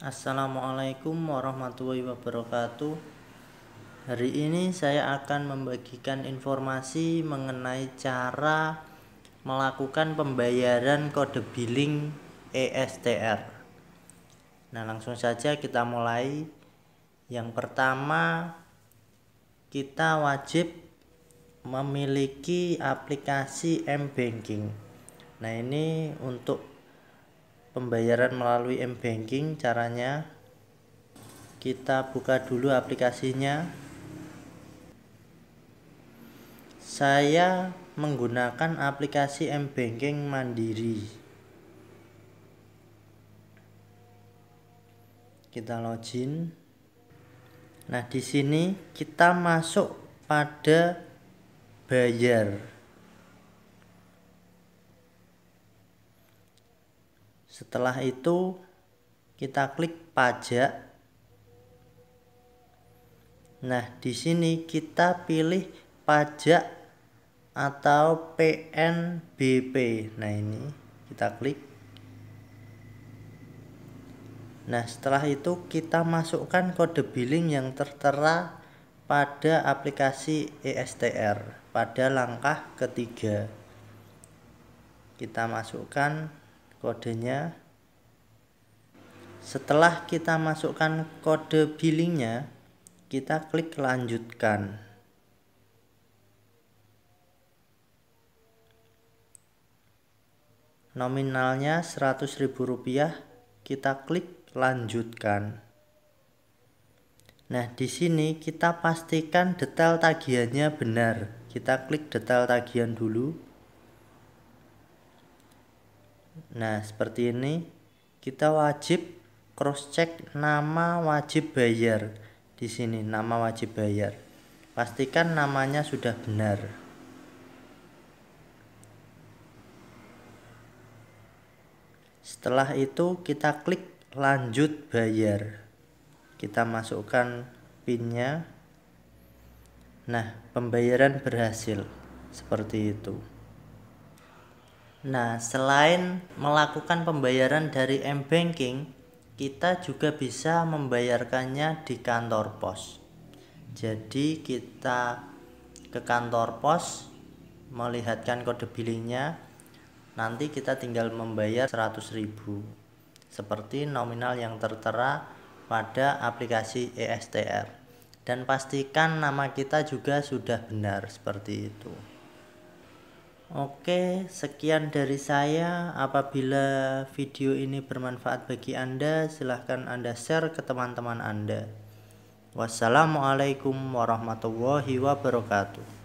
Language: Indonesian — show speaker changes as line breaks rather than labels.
Assalamualaikum warahmatullahi wabarakatuh. Hari ini saya akan membagikan informasi mengenai cara melakukan pembayaran kode billing ESTR. Nah, langsung saja kita mulai. Yang pertama, kita wajib memiliki aplikasi M-Banking. Nah, ini untuk pembayaran melalui m-banking caranya kita buka dulu aplikasinya saya menggunakan aplikasi m-banking mandiri kita login nah di sini kita masuk pada bayar Setelah itu kita klik pajak. Nah, di sini kita pilih pajak atau PNBP. Nah, ini kita klik. Nah, setelah itu kita masukkan kode billing yang tertera pada aplikasi ESTR pada langkah ketiga. Kita masukkan kodenya setelah kita masukkan kode billingnya kita klik lanjutkan nominalnya Rp100.000 kita klik lanjutkan Nah, di sini kita pastikan detail tagihannya benar. Kita klik detail tagihan dulu. Nah, seperti ini kita wajib cross check nama wajib bayar di sini nama wajib bayar. Pastikan namanya sudah benar. Setelah itu kita klik lanjut bayar. Kita masukkan PIN-nya. Nah, pembayaran berhasil. Seperti itu. Nah, selain melakukan pembayaran dari M-Banking, kita juga bisa membayarkannya di kantor pos. Jadi, kita ke kantor pos melihatkan kode billingnya. Nanti kita tinggal membayar 100.000 seperti nominal yang tertera pada aplikasi ESTR. Dan pastikan nama kita juga sudah benar seperti itu. Oke, sekian dari saya. Apabila video ini bermanfaat bagi Anda, silahkan Anda share ke teman-teman Anda. Wassalamualaikum warahmatullahi wabarakatuh.